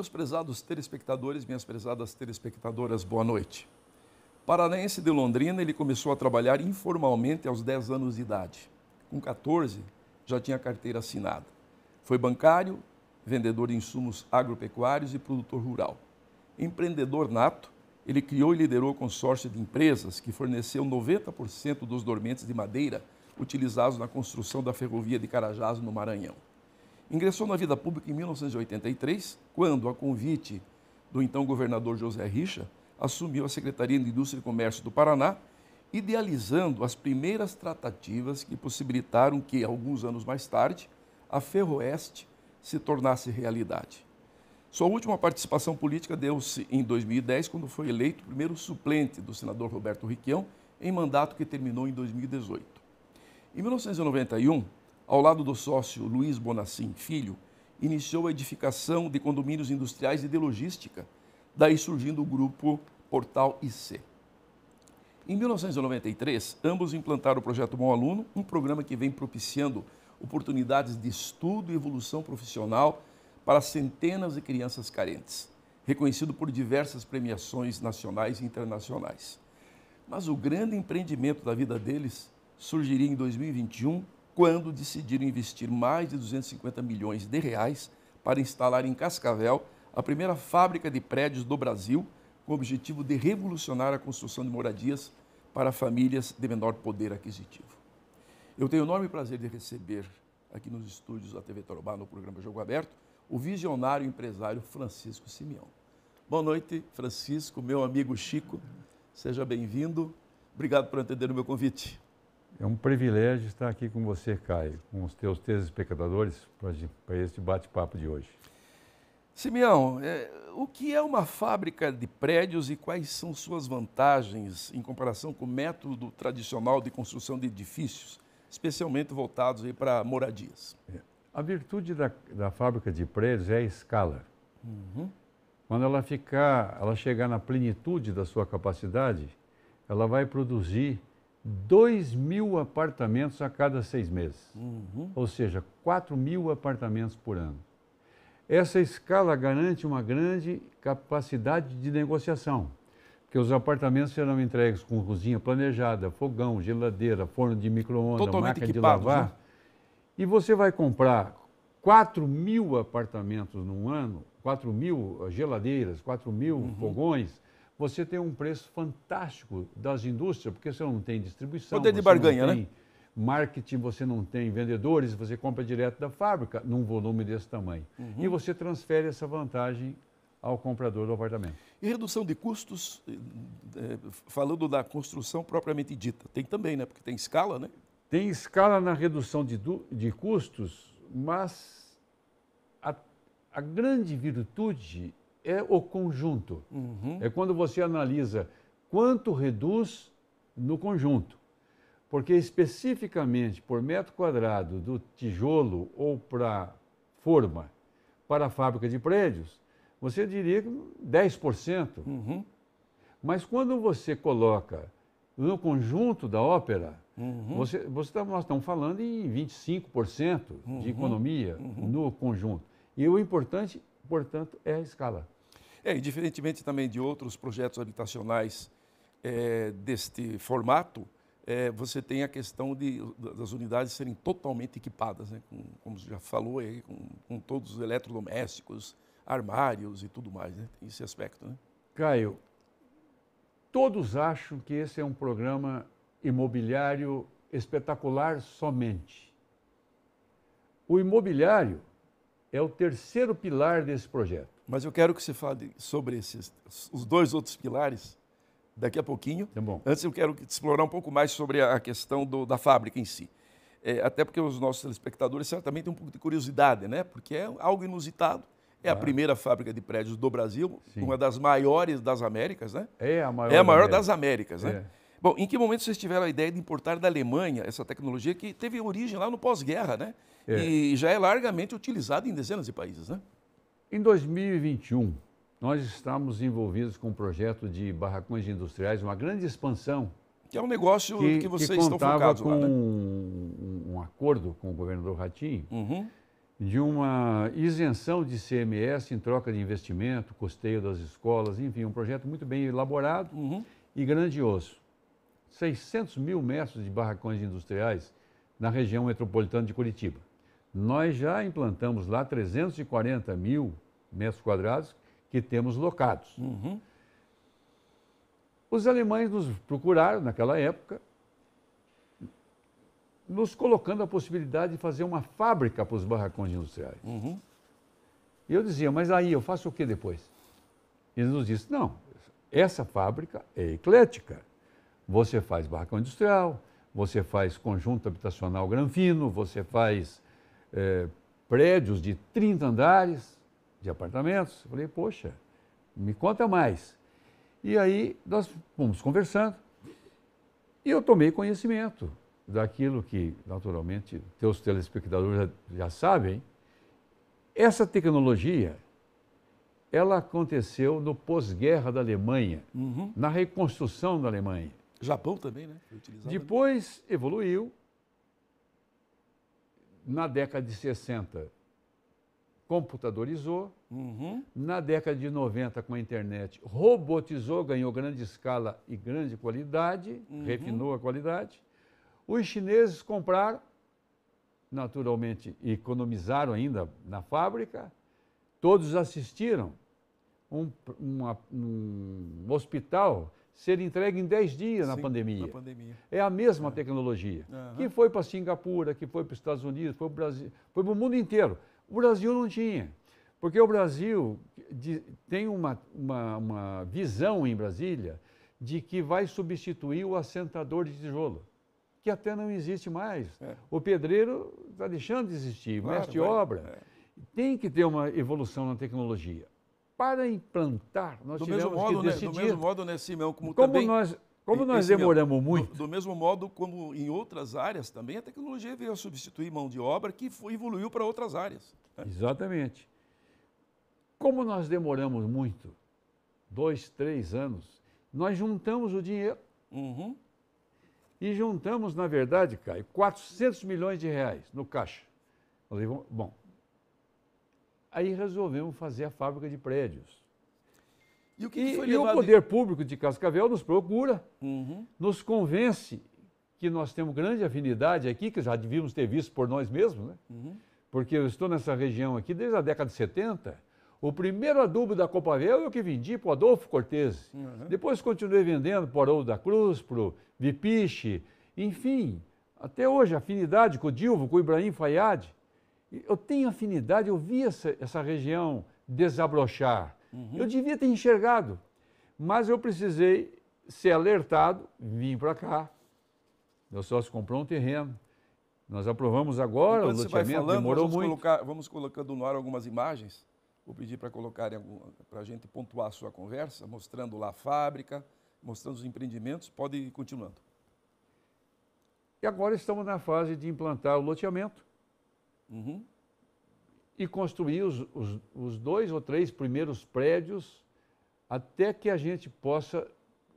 Meus prezados telespectadores, minhas prezadas telespectadoras, boa noite. Paranaense de Londrina, ele começou a trabalhar informalmente aos 10 anos de idade. Com 14, já tinha carteira assinada. Foi bancário, vendedor de insumos agropecuários e produtor rural. Empreendedor nato, ele criou e liderou o consórcio de empresas que forneceu 90% dos dormentes de madeira utilizados na construção da ferrovia de Carajás, no Maranhão. Ingressou na vida pública em 1983, quando, a convite do então governador José Richa, assumiu a Secretaria de Indústria e Comércio do Paraná, idealizando as primeiras tratativas que possibilitaram que, alguns anos mais tarde, a Ferroeste se tornasse realidade. Sua última participação política deu-se em 2010, quando foi eleito o primeiro suplente do senador Roberto Riquião, em mandato que terminou em 2018. Em 1991, ao lado do sócio Luiz Bonassim Filho, iniciou a edificação de condomínios industriais e de logística, daí surgindo o grupo Portal IC. Em 1993, ambos implantaram o projeto Bom Aluno, um programa que vem propiciando oportunidades de estudo e evolução profissional para centenas de crianças carentes, reconhecido por diversas premiações nacionais e internacionais. Mas o grande empreendimento da vida deles surgiria em 2021 quando decidiram investir mais de 250 milhões de reais para instalar em Cascavel a primeira fábrica de prédios do Brasil, com o objetivo de revolucionar a construção de moradias para famílias de menor poder aquisitivo. Eu tenho o enorme prazer de receber aqui nos estúdios da TV Torobá no programa Jogo Aberto, o visionário empresário Francisco Simeão. Boa noite, Francisco, meu amigo Chico. Seja bem-vindo. Obrigado por atender o meu convite. É um privilégio estar aqui com você, Caio, com os teus três espectadores para este bate-papo de hoje. Simeão, é, o que é uma fábrica de prédios e quais são suas vantagens em comparação com o método tradicional de construção de edifícios, especialmente voltados para moradias? É, a virtude da, da, fábrica de prédios é a escala. Uhum. Quando ela ficar, ela chegar na plenitude da sua capacidade, ela vai produzir 2 mil apartamentos a cada seis meses, uhum. ou seja, 4 mil apartamentos por ano. Essa escala garante uma grande capacidade de negociação, porque os apartamentos serão entregues com cozinha planejada, fogão, geladeira, forno de micro-ondas, máquina de lavar. Né? E você vai comprar 4 mil apartamentos num ano, 4 mil eh, geladeiras, 4 mil uhum. fogões você tem um preço fantástico das indústrias, porque você não tem distribuição. Poder de barganha, né? marketing, você não tem vendedores, você compra direto da fábrica num volume desse tamanho. Uhum. E você transfere essa vantagem ao comprador do apartamento. E redução de custos, eh, eh, falando da construção propriamente dita, tem também, né? Porque tem escala, né? Tem escala na redução de, de custos, mas a, a grande virtude é o conjunto. Uhum. É quando você analisa quanto reduz no conjunto. Porque especificamente por metro quadrado do tijolo ou para forma para a fábrica de prédios, você diria 10%. Uhum. Mas quando você coloca no conjunto da ópera, uhum. você, você tá, nós estamos falando em 25% de uhum. economia uhum. no conjunto. E o importante portanto, é a escala. É, e diferentemente também de outros projetos habitacionais é, deste formato, é, você tem a questão de, das unidades serem totalmente equipadas, né? com, como já falou, com, com, todos os eletrodomésticos, armários e tudo mais, né? tem esse aspecto. Né? Caio, todos acham que esse é um programa imobiliário espetacular somente. O imobiliário é o terceiro pilar desse projeto. Mas eu quero que você fale sobre esses, os dois outros pilares daqui a pouquinho. É bom. Antes eu quero explorar um pouco mais sobre a questão do, da fábrica em si. É, até porque os nossos telespectadores certamente têm um pouco de curiosidade, né? Porque é algo inusitado. É ah. a primeira fábrica de prédios do Brasil, Sim. uma das maiores das Américas, né? É a maior. É a maior da das Américas, né? É. Bom, em que momento vocês tiveram a ideia de importar da Alemanha essa tecnologia que teve origem lá no pós-guerra, né? É. E já é largamente utilizado em dezenas de países, né? Em 2021, nós estamos envolvidos com um projeto de barracões industriais, uma grande expansão. Que é um negócio que, que vocês que contava estão focados com lá, né? um, um acordo com o governador Ratinho uhum. de uma isenção de CMS em troca de investimento, custeio das escolas, enfim, um projeto muito bem elaborado uhum. e grandioso. 600 mil metros de barracões industriais na região metropolitana de Curitiba nós já implantamos lá 340 mil metros quadrados que temos locados. Uhum. Os alemães nos procuraram naquela época, nos colocando a possibilidade de fazer uma fábrica para os barracões industriais. Uhum. E eu dizia, mas aí eu faço o que depois? Eles nos disseram, não, essa fábrica é eclética. Você faz barracão industrial, você faz conjunto habitacional granfino, você faz é, prédios de 30 andares de apartamentos. Eu falei, poxa, me conta mais. E aí nós fomos conversando e eu tomei conhecimento daquilo que, naturalmente, teus telespectadores já, já sabem. Essa tecnologia, ela aconteceu no pós-guerra da Alemanha, uhum. na reconstrução da Alemanha. Japão também, né? né? Depois evoluiu na década de 60 computadorizou, uhum. na década de 90 com a internet robotizou, ganhou grande escala e grande qualidade, uhum. refinou a qualidade. Os chineses compraram, naturalmente economizaram ainda na fábrica, todos assistiram um, uma, um hospital ser entregue em 10 dias Sim, na, pandemia. na, pandemia. É a mesma é. tecnologia uhum. que foi para Singapura, que foi para os Estados Unidos, foi para o Brasil, foi para o mundo inteiro. O Brasil não tinha. Porque o Brasil de, tem uma, uma, uma visão em Brasília de que vai substituir o assentador de tijolo que até não existe mais. É. O pedreiro está deixando de existir, claro, mestre de obra. É. Tem que ter uma evolução na tecnologia para implantar, nós do tivemos modo, que decidir... Né, do mesmo modo, né, Simeão, como, como também... Nós, como nós demoramos muito... Do, do, mesmo modo como em outras áreas também, a tecnologia veio a substituir mão de obra que foi, evoluiu para outras áreas. Né? Exatamente. Como nós demoramos muito, dois, três anos, nós juntamos o dinheiro uhum. e juntamos, na verdade, Caio, 400 milhões de reais no caixa. Bom, Aí resolvemos fazer a fábrica de prédios. E o, que e, que e o poder de... público de Cascavel nos procura, uhum. nos convence que nós temos grande afinidade aqui, que já devíamos ter visto por nós mesmos, né? Uhum. Porque eu estou nessa região aqui desde a década de 70. O primeiro adubo da Copavel eu que vendi para o Adolfo Cortese. Uhum. Depois continuei vendendo para o Haroldo da Cruz, para o Vipiche, enfim. Até hoje, afinidade com o Dilvo, com o Ibrahim Fayad eu tenho afinidade, eu vi essa, essa região desabrochar. Uhum. Eu devia ter enxergado, mas eu precisei ser alertado, vim para cá. Meu sócio comprou um terreno. Nós aprovamos agora Enquanto o loteamento, falando, demorou vamos muito. Colocar, vamos colocando no ar algumas imagens. Vou pedir para colocarem para a gente pontuar a sua conversa, mostrando lá a fábrica, mostrando os empreendimentos. Pode ir continuando. E agora estamos na fase de implantar o loteamento. Uhum. E construir os, os, os dois ou três primeiros prédios até que a gente possa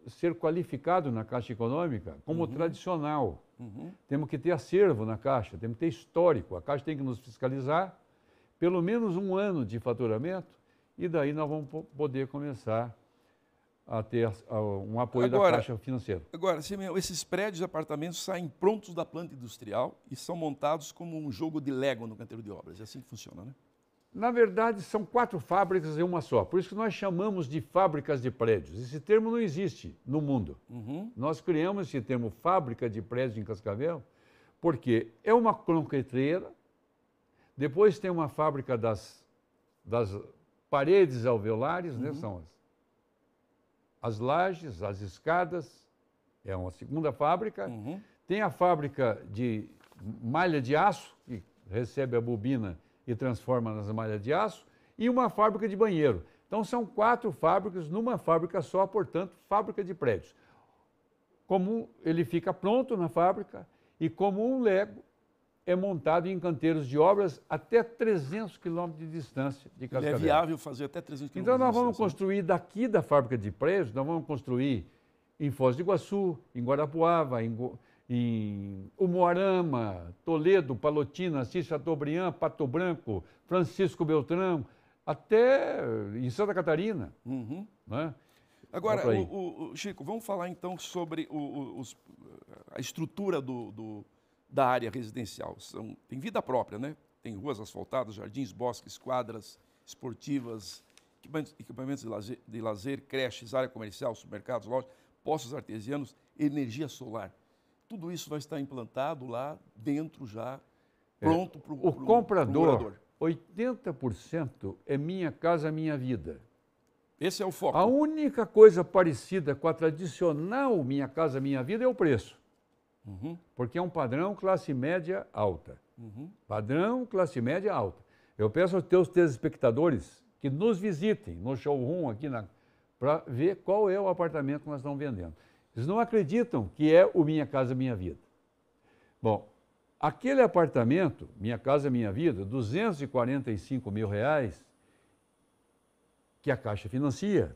ser qualificado na Caixa Econômica como uhum. tradicional. Uhum. Temos que ter acervo na Caixa, temos que ter histórico. A Caixa tem que nos fiscalizar pelo menos um ano de faturamento e daí nós vamos poder começar a ter um apoio agora, da Caixa Financeira. Agora, Simeão, esses prédios e apartamentos saem prontos da planta industrial e são montados como um jogo de Lego no canteiro de obras. É assim que funciona, né? Na verdade, são quatro fábricas em uma só. Por isso que nós chamamos de fábricas de prédios. Esse termo não existe no mundo. Uhum. Nós criamos esse termo fábrica de prédios em Cascavel porque é uma concreteira, depois tem uma fábrica das, das paredes alveolares, né? uhum. né, são as as lajes, as escadas, é uma segunda fábrica. Uhum. Tem a fábrica de malha de aço, que recebe a bobina e transforma nas malhas de aço, e uma fábrica de banheiro. Então são quatro fábricas numa fábrica só, portanto, fábrica de prédios. Como ele fica pronto na fábrica e como um Lego, é montado em canteiros de obras até 300 quilômetros de distância de é Cascavel. Ele é viável fazer até 300 quilômetros. Então nós vamos né? construir daqui da fábrica de presos, nós vamos construir em Foz do Iguaçu, em Guarapuava, em, em Umuarama, Toledo, Palotina, Assis, Chateaubriand, Pato Branco, Francisco Beltrão, até em Santa Catarina. Uhum. Né? Agora, o, o, Chico, vamos falar então sobre o, os, a estrutura do, do da área residencial. São, tem vida própria, né? Tem ruas asfaltadas, jardins, bosques, quadras esportivas, equipamentos de lazer, de lazer creches, área comercial, supermercados, lojas, postos artesianos, energia solar. Tudo isso vai estar implantado lá dentro já, é, pronto é, para o pro, comprador. Pro 80% é minha casa, minha vida. Esse é o foco. A única coisa parecida com a tradicional minha casa, minha vida é o preço. Uhum. Porque é um padrão classe média alta. Uhum. Padrão classe média alta. Eu peço aos teus telespectadores que nos visitem no showroom aqui para ver qual é o apartamento que nós estamos vendendo. Eles não acreditam que é o Minha Casa Minha Vida. Bom, aquele apartamento, Minha Casa Minha Vida, 245 mil reais, que a Caixa financia,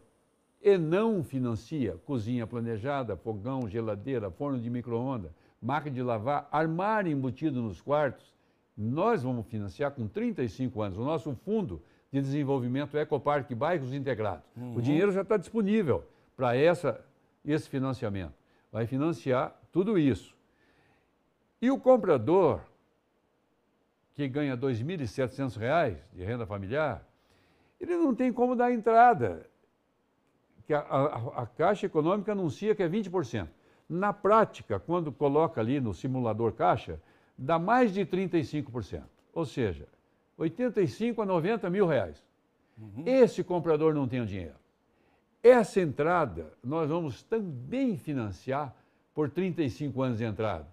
e não financia cozinha planejada, fogão, geladeira, forno de micro-ondas, máquina de lavar, armário embutido nos quartos, nós vamos financiar com 35 anos. O nosso fundo de desenvolvimento é Ecoparque Bairros Integrados. Uhum. O dinheiro já está disponível para esse financiamento. Vai financiar tudo isso. E o comprador, que ganha R$ 2.700 de renda familiar, ele não tem como dar entrada que a, a, a Caixa Econômica anuncia que é 20%. Na prática, quando coloca ali no simulador caixa, dá mais de 35%. Ou seja, 85 a 90 mil reais. Uhum. Esse comprador não tem o dinheiro. Essa entrada nós vamos também financiar por 35 anos de entrada.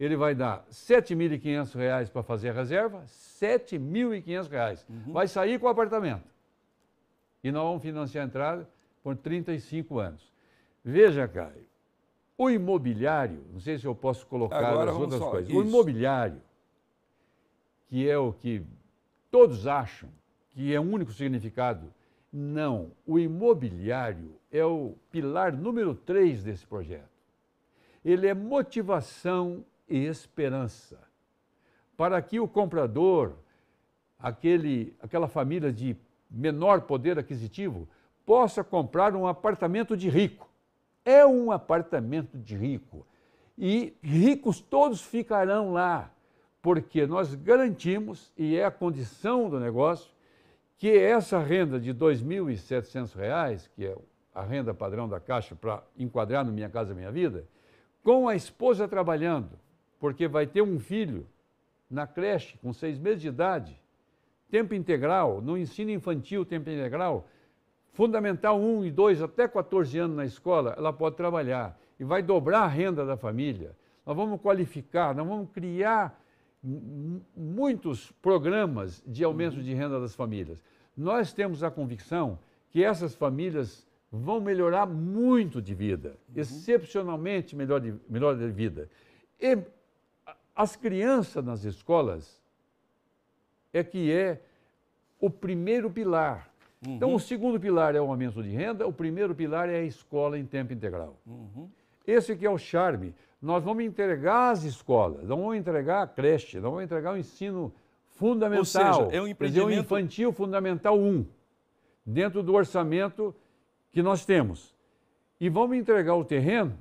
Ele vai dar R$ 7.500 para fazer a reserva, R$ 7.500. Uhum. Vai sair com o apartamento. E nós vamos financiar a entrada por 35 anos. Veja, Caio, o imobiliário, não sei se eu posso colocar Agora, as outras só, coisas, isso. o imobiliário, que é o que todos acham que é o único significado, não. O imobiliário é o pilar número 3 desse projeto. Ele é motivação e esperança para que o comprador, aquele, aquela família de menor poder aquisitivo, possa comprar um apartamento de rico. É um apartamento de rico. E ricos todos ficarão lá, porque nós garantimos, e é a condição do negócio, que essa renda de R$ 2.700, que é a renda padrão da Caixa para enquadrar no Minha Casa Minha Vida, com a esposa trabalhando, porque vai ter um filho na creche com seis meses de idade, tempo integral, no ensino infantil, tempo integral, Fundamental 1 e 2 até 14 anos na escola, ela pode trabalhar e vai dobrar a renda da família. Nós vamos qualificar, nós vamos criar muitos programas de aumento de renda das famílias. Nós temos a convicção que essas famílias vão melhorar muito de vida, uhum. excepcionalmente melhor de, melhor de vida. E as crianças nas escolas é que é o primeiro pilar. Uhum. Então, o segundo pilar é o aumento de renda, o primeiro pilar é a escola em tempo integral. Uhum. Esse que é o charme. Nós vamos entregar as escolas, não vamos entregar a creche, não vamos entregar o ensino fundamental. Ou seja, é um empreendimento... o infantil fundamental 1, dentro do orçamento que nós temos. E vamos entregar o terreno,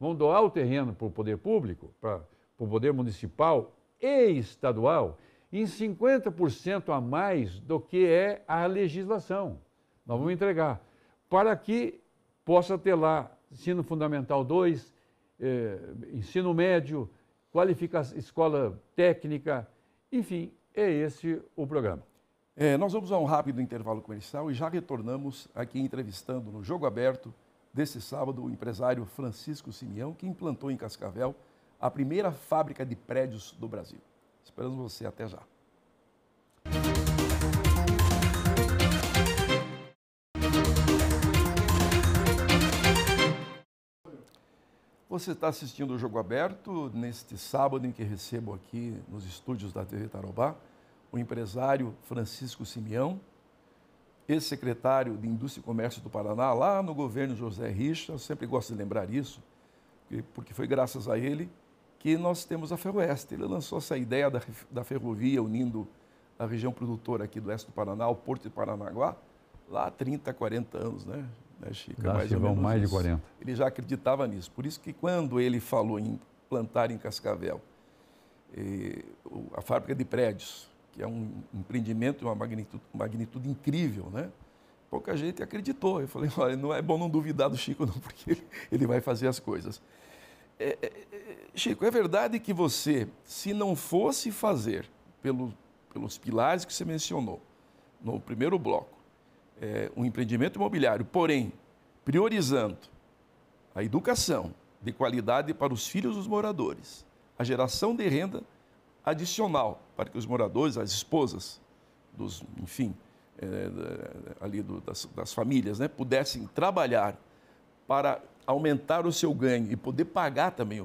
vamos doar o terreno para o poder público, para o poder municipal e estadual, em 50% a mais do que é a legislação. Nós vamos entregar. Para que possa ter lá ensino fundamental 2, eh, ensino médio, qualificação, escola técnica, enfim, é esse o programa. É, nós vamos a um rápido intervalo comercial e já retornamos aqui entrevistando no Jogo Aberto desse sábado o empresário Francisco Simeão, que implantou em Cascavel a primeira fábrica de prédios do Brasil. Esperamos você. Até já. Você está assistindo o Jogo Aberto neste sábado em que recebo aqui nos estúdios da TV Tarobá o empresário Francisco Simeão, ex-secretário de Indústria e Comércio do Paraná, lá no governo José Richa. Eu sempre gosto de lembrar isso, porque foi graças a ele que nós temos a Ferroeste. Ele lançou essa ideia da, da ferrovia unindo a região produtora aqui do oeste do Paraná, o Porto de Paranaguá, lá há 30, 40 anos, né? né Chica? Já mais mais isso. de 40. Ele já acreditava nisso. Por isso que quando ele falou em plantar em Cascavel eh, a fábrica de prédios, que é um empreendimento de uma magnitude, magnitude incrível, né? Pouca gente acreditou. Eu falei, olha, não é bom não duvidar do Chico, não, porque ele vai fazer as coisas. É, é, é, Chico, é verdade que você, se não fosse fazer pelo, pelos pilares que você mencionou no primeiro bloco, é, um empreendimento imobiliário, porém, priorizando a educação de qualidade para os filhos dos moradores, a geração de renda adicional para que os moradores, as esposas dos, enfim, é, ali do, das, das, famílias, né, pudessem trabalhar para aumentar o seu ganho e poder pagar também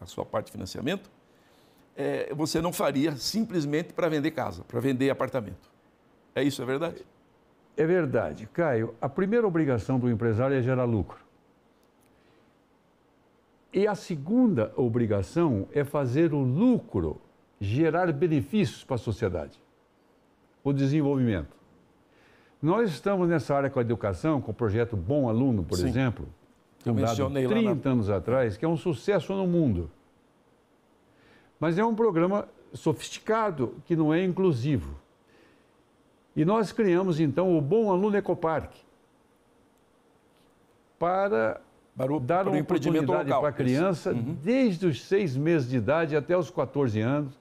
a sua parte de financiamento, é, você não faria simplesmente para vender casa, para vender apartamento. É isso, é verdade? É verdade. Caio, a primeira obrigação do empresário é gerar lucro. E a segunda obrigação é fazer o lucro gerar benefícios para a sociedade, o desenvolvimento. Nós estamos nessa área com a educação, com o projeto Bom Aluno, por Sim. exemplo, eu mencionei dado 30 na... anos atrás, que é um sucesso no mundo. Mas é um programa sofisticado que não é inclusivo. E nós criamos então o Bom Aluno Ecopark para, para o, dar para uma oportunidade para a criança uhum. desde os seis meses de idade até os 14 anos.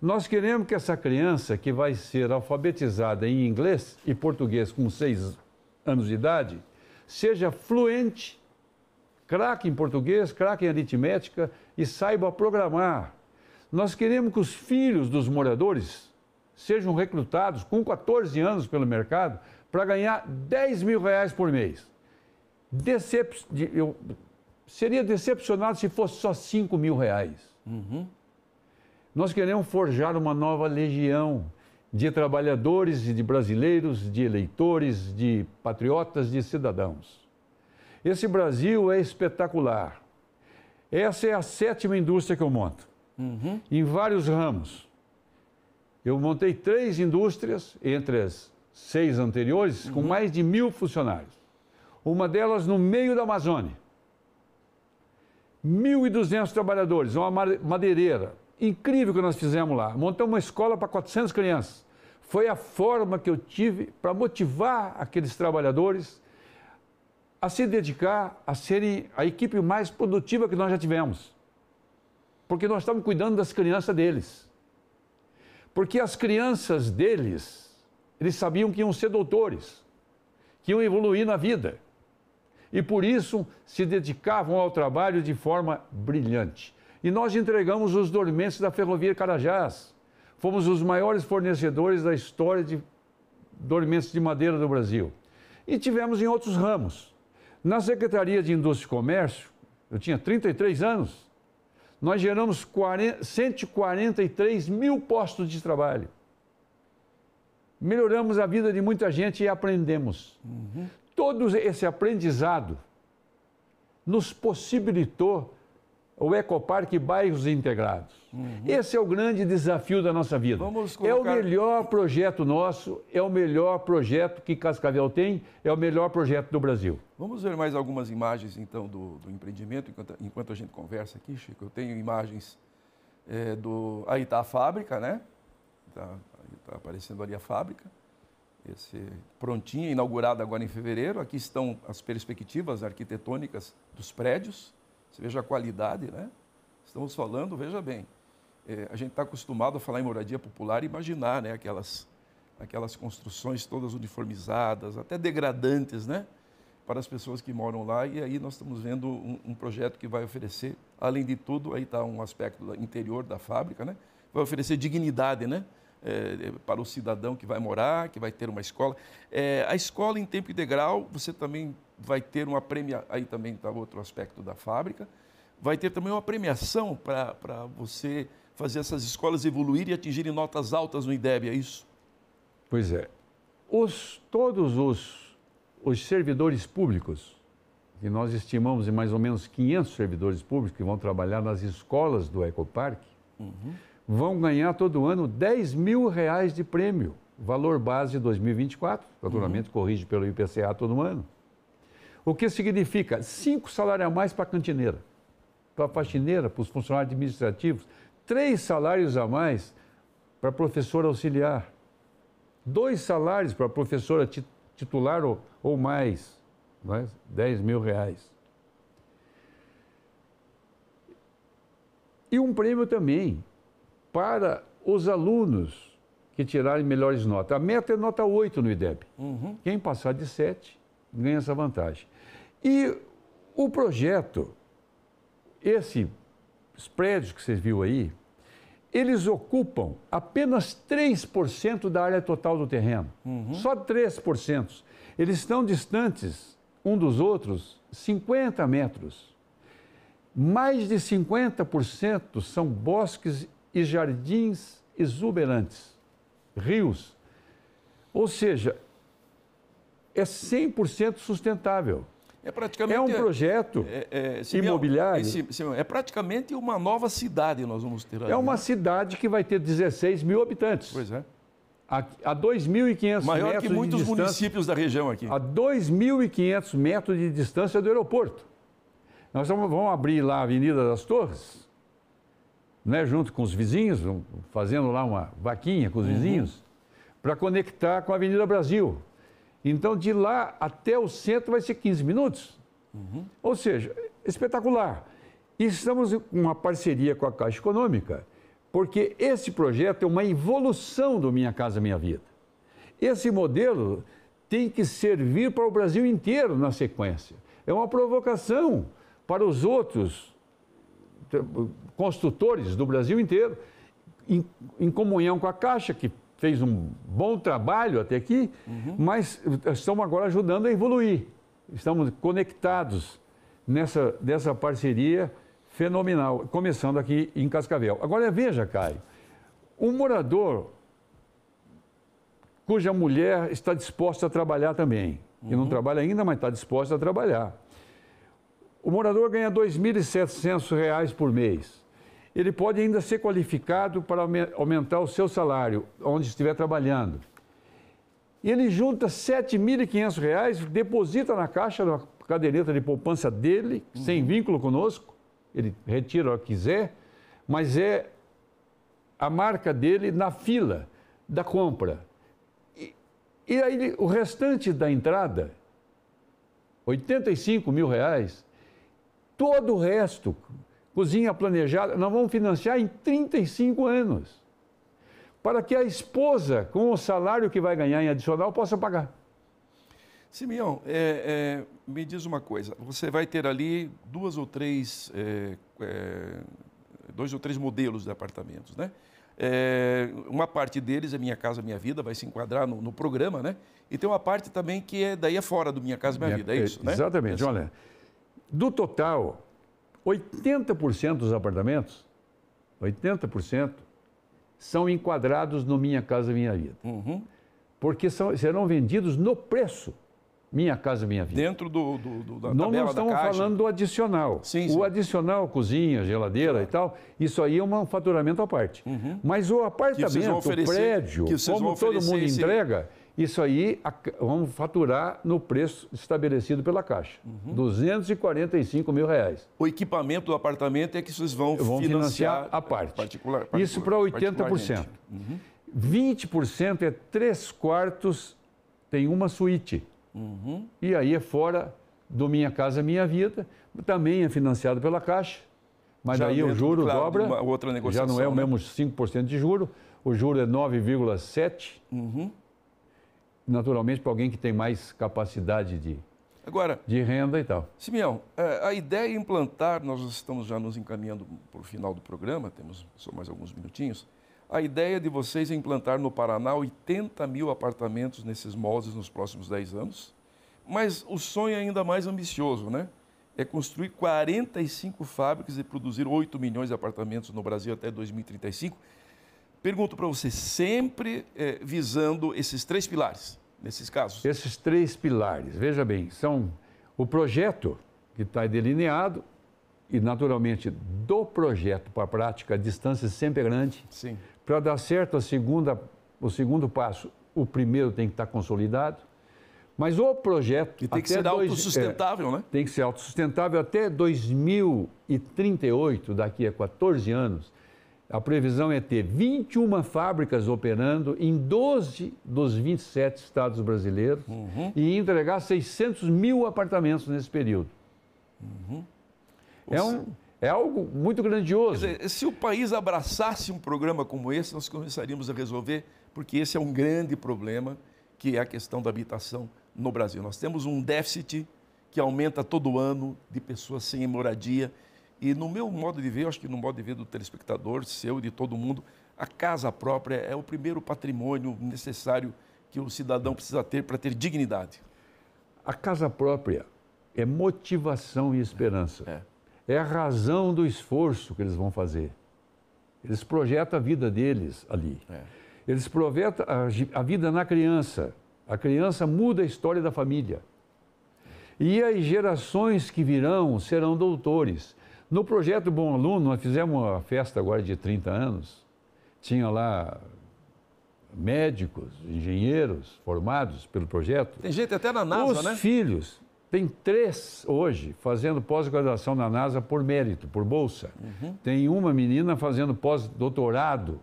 Nós queremos que essa criança que vai ser alfabetizada em inglês e português com seis anos de idade seja fluente craque em português, craque em aritmética e saiba programar. Nós queremos que os filhos dos moradores sejam recrutados com 14 anos pelo mercado para ganhar 10 mil reais por mês. Decep... Eu seria decepcionado se fosse só 5 mil reais. Uhum. Nós queremos forjar uma nova legião de trabalhadores e de brasileiros, de eleitores, de patriotas, de cidadãos. Esse Brasil é espetacular. Essa é a sétima indústria que eu monto, uhum. em vários ramos. Eu montei três indústrias, entre as seis anteriores, uhum. com mais de mil funcionários. Uma delas no meio da Amazônia. 1.200 trabalhadores, uma madeireira. Incrível que nós fizemos lá. Montamos uma escola para 400 crianças. Foi a forma que eu tive para motivar aqueles trabalhadores a se dedicar a serem a equipe mais produtiva que nós já tivemos. Porque nós estamos cuidando das crianças deles. Porque as crianças deles, eles sabiam que iam ser doutores, que iam evoluir na vida. E por isso se dedicavam ao trabalho de forma brilhante. E nós entregamos os dormentes da Ferrovia Carajás. Fomos os maiores fornecedores da história de dormentes de madeira do Brasil. E tivemos em outros ramos. Na Secretaria de Indústria e Comércio, eu tinha 33 anos, nós geramos 40, 143 mil postos de trabalho. Melhoramos a vida de muita gente e aprendemos. Uhum. Todo esse aprendizado nos possibilitou o Ecoparque Bairros Integrados. Uhum. Esse é o grande desafio da nossa vida. Colocar... É o melhor projeto nosso, é o melhor projeto que Cascavel tem, é o melhor projeto do Brasil. Vamos ver mais algumas imagens, então, do, do empreendimento, enquanto, enquanto, a gente conversa aqui, Chico. Eu tenho imagens é, do... Aí está a fábrica, né? Está tá aparecendo ali a fábrica. Esse, prontinha, inaugurada agora em fevereiro. Aqui estão as perspectivas arquitetônicas dos prédios. Você veja a qualidade, né? Estamos falando, veja bem, é, a gente está acostumado a falar em moradia popular e imaginar né, aquelas, aquelas construções todas uniformizadas, até degradantes, né? Para as pessoas que moram lá, e aí nós estamos vendo um, um projeto que vai oferecer, além de tudo, aí está um aspecto interior da fábrica, né? Vai oferecer dignidade, né? É, para o cidadão que vai morar, que vai ter uma escola. É, a escola em tempo integral, você também vai ter uma premiação, aí também está outro aspecto da fábrica, vai ter também uma premiação para você fazer essas escolas evoluírem e atingirem notas altas no IDEB, é isso? Pois é. Os, todos os, os servidores públicos, que nós estimamos em mais ou menos 500 servidores públicos que vão trabalhar nas escolas do Ecoparque, uhum. vão ganhar todo ano 10 mil reais de prêmio, valor base de 2024, naturalmente uhum. corrige pelo IPCA todo ano. O que significa cinco salários a mais para a cantineira, para a faxineira, para os funcionários administrativos, três salários a mais para a professora auxiliar, dois salários para a professora titular ou, ou mais, mais, 10 é? mil reais. E um prêmio também para os alunos que tirarem melhores notas. A meta é nota 8 no IDEB. Uhum. Quem passar de 7 ganha essa vantagem. E o projeto, esses prédios que você viu aí, eles ocupam apenas 3% da área total do terreno. Uhum. Só 3%. Eles estão distantes um dos outros 50 metros. Mais de 50% são bosques e jardins exuberantes, rios. Ou seja, é 100% sustentável. É, praticamente, é um projeto é, é, Simeão, imobiliário. Simeão, é praticamente uma nova cidade nós vamos ter é ali. É uma né? cidade que vai ter 16 mil habitantes. Pois é. A, a 2.500 Maior que muitos municípios da região aqui. A 2.500 metros de distância do aeroporto. Nós vamos abrir lá a Avenida das Torres, né, junto com os vizinhos, fazendo lá uma vaquinha com os uhum. vizinhos, para conectar com a Avenida Brasil. Então, de lá até o centro vai ser 15 minutos. Uhum. Ou seja, espetacular. E estamos em uma parceria com a Caixa Econômica, porque esse projeto é uma evolução do Minha Casa Minha Vida. Esse modelo tem que servir para o Brasil inteiro na sequência. É uma provocação para os outros construtores do Brasil inteiro, em, em comunhão com a Caixa, que fez um bom trabalho até aqui, uhum. mas eh, estamos agora ajudando a evoluir. Estamos conectados nessa nessa parceria fenomenal, começando aqui em Cascavel. Agora veja, Caio, um morador cuja mulher está disposta a trabalhar também, uhum. que não uhum. trabalha ainda, mas está disposta a trabalhar. O morador ganha R$ 2.700 por mês ele pode ainda ser qualificado para aumentar o seu salário, onde estiver trabalhando. Ele junta R$ 7.500, deposita na caixa da caderneta de poupança dele, uhum. sem vínculo conosco, ele retira o que quiser, mas é a marca dele na fila da compra. E, e aí o restante da entrada, R$ mil reais, todo o resto, cozinha planejada, nós vamos financiar em 35 anos. Para que a esposa, com o salário que vai ganhar em adicional, possa pagar. Simeão, é, é, me diz uma coisa. Você vai ter ali duas ou três, é, é dois ou três modelos de apartamentos, né? É, uma parte deles é Minha Casa Minha Vida, vai se enquadrar no, no, programa, né? E tem uma parte também que é daí é fora do Minha Casa Minha, Minha Vida, é, é isso, né? Exatamente, olha. Do total, 80% dos apartamentos, 80%, são enquadrados no Minha Casa Minha Vida. Uhum. Porque são, serão vendidos no preço Minha Casa Minha Vida. Dentro do, do, do da Nós não estamos falando do adicional. Sim, sim. O adicional, cozinha, geladeira claro. e tal, isso aí é um faturamento à parte. Uhum. Mas o apartamento, oferecer, o prédio, como todo mundo esse... entrega isso aí vamos faturar no preço estabelecido pela Caixa, uhum. 245 mil reais. O equipamento do apartamento é que vocês vão, vão financiar, financiar a parte. Particular, particular Isso para 80%. Uhum. 20% é três quartos, tem uma suíte. Uhum. E aí é fora do Minha Casa Minha Vida, também é financiado pela Caixa, mas já o juro claro, dobra, uma, outra negociação, já não é o né? mesmo 5% de juro, o juro é 9,7%. Uhum naturalmente para alguém que tem mais capacidade de, Agora, de renda e tal. Simeão, é, a ideia é implantar, nós estamos já nos encaminhando para o final do programa, temos só mais alguns minutinhos. A ideia de vocês é implantar no Paraná 80 mil apartamentos nesses moldes nos próximos 10 anos. Mas o sonho é ainda mais ambicioso, né? É construir 45 fábricas e produzir 8 milhões de apartamentos no Brasil até 2035. Pergunto para você, sempre é, visando esses três pilares, nesses casos? Esses três pilares, veja bem, são o projeto que está delineado e, naturalmente, do projeto para a prática, a distância é sempre é grande. Sim. Para dar certo a segunda, o segundo passo, o primeiro tem que estar tá consolidado. Mas o projeto. E tem que ser dois, autossustentável, é, né? Tem que ser autossustentável até 2038, daqui a 14 anos a previsão é ter 21 fábricas operando em 12 dos 27 estados brasileiros uhum. e entregar 600 mil apartamentos nesse período. Uhum. É, um, é, algo muito grandioso. Dizer, se o país abraçasse um programa como esse, nós começaríamos a resolver, porque esse é um grande problema, que é a questão da habitação no Brasil. Nós temos um déficit que aumenta todo ano de pessoas sem moradia e no meu modo de ver, acho que no modo de ver do telespectador, seu e de todo mundo, a casa própria é o primeiro patrimônio necessário que o cidadão precisa ter para ter dignidade. A casa própria é motivação e esperança. É. é a razão do esforço que eles vão fazer. Eles projetam a vida deles ali. É. Eles projetam a, vida na criança. A criança muda a história da família. E as gerações que virão serão doutores. No projeto Bom Aluno, nós fizemos uma festa agora de 30 anos. Tinha lá médicos, engenheiros formados pelo projeto. Tem gente até na NASA, Os né? Os filhos, tem três hoje fazendo pós-graduação na NASA por mérito, por bolsa. Uhum. Tem uma menina fazendo pós-doutorado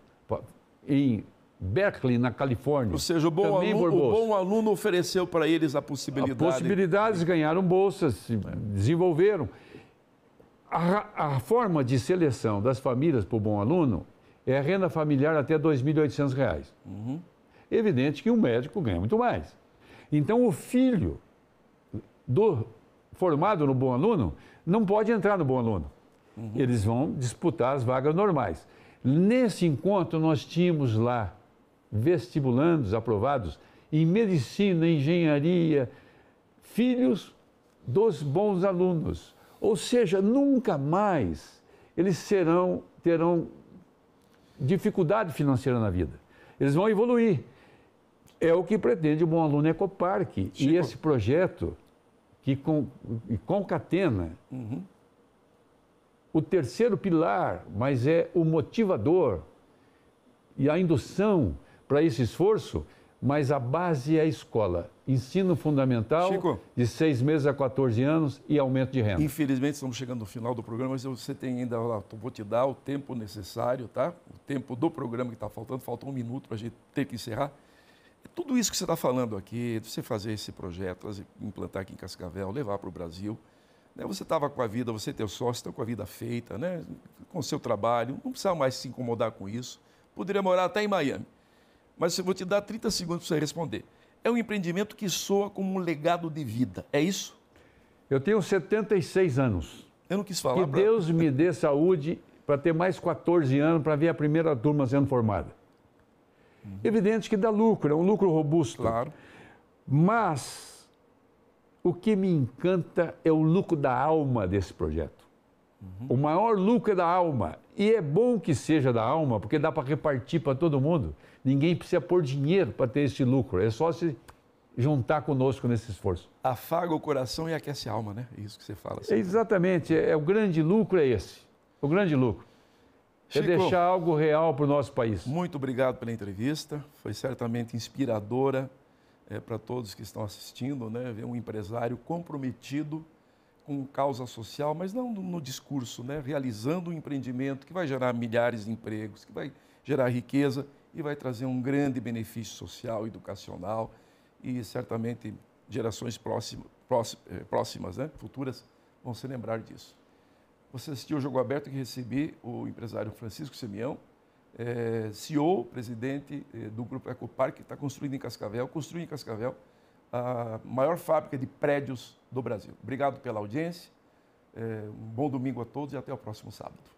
em Berkeley, na Califórnia. Ou seja, o bom, aluno, o bom aluno ofereceu para eles a possibilidade. A possibilidades, ganharam bolsas, se desenvolveram a, a forma de seleção das famílias para o bom aluno é a renda familiar até R$ 2.800. Uhum. Evidente que um médico ganha muito mais. Então, o filho do formado no bom aluno não pode entrar no bom aluno. Uhum. Eles vão disputar as vagas normais. Nesse encontro, nós tínhamos lá vestibulandos aprovados em medicina, engenharia, filhos dos bons alunos. Ou seja, nunca mais eles serão, terão dificuldade financeira na vida. Eles vão evoluir. É o que pretende o Bom Aluno Ecopark. E esse projeto que concatena uhum. o terceiro pilar, mas é o motivador e a indução para esse esforço, mas a base é a escola. Ensino fundamental Chico, de 6 meses a 14 anos e aumento de renda. Infelizmente, estamos chegando ao final do programa, mas você tem ainda, vou te dar o tempo necessário, tá? O tempo do programa que está faltando, falta um minuto para a gente ter que encerrar. É tudo isso que você está falando aqui, de você fazer esse projeto, implantar aqui em Cascavel, levar para o Brasil, né? você estava com a vida, você teu sócio está com a vida feita, né? com o seu trabalho, não precisava mais se incomodar com isso. Poderia morar até em Miami mas eu vou te dar 30 segundos para você responder. É um empreendimento que soa como um legado de vida, é isso? Eu tenho 76 anos. Eu não quis falar. Que pra... Deus me dê saúde para ter mais 14 anos para ver a primeira turma sendo formada. Uhum. Evidente que dá lucro, é um lucro robusto. Claro. Mas o que me encanta é o lucro da alma desse projeto. Uhum. O maior lucro é da alma. E é bom que seja da alma, porque dá para repartir para todo mundo. Ninguém precisa pôr dinheiro para ter esse lucro, é só se juntar conosco nesse esforço. Afaga o coração e aquece a alma, né? É isso que você fala. Assim. É exatamente, é, o grande lucro é esse, o grande lucro. É Chico, é deixar algo real para o nosso país. Muito obrigado pela entrevista, foi certamente inspiradora é, para todos que estão assistindo, né? Ver um empresário comprometido com causa social, mas não no discurso, né? Realizando um empreendimento que vai gerar milhares de empregos, que vai gerar riqueza e vai trazer um grande benefício social, educacional e certamente gerações próximas, eh, próximas né, futuras, vão se lembrar disso. Você assistiu o jogo aberto que recebi o empresário Francisco Semião, é, eh, CEO, presidente é, do Grupo Ecopar, que está construindo em Cascavel, construindo em Cascavel a maior fábrica de prédios do Brasil. Obrigado pela audiência, é, um bom domingo a todos e até o próximo sábado.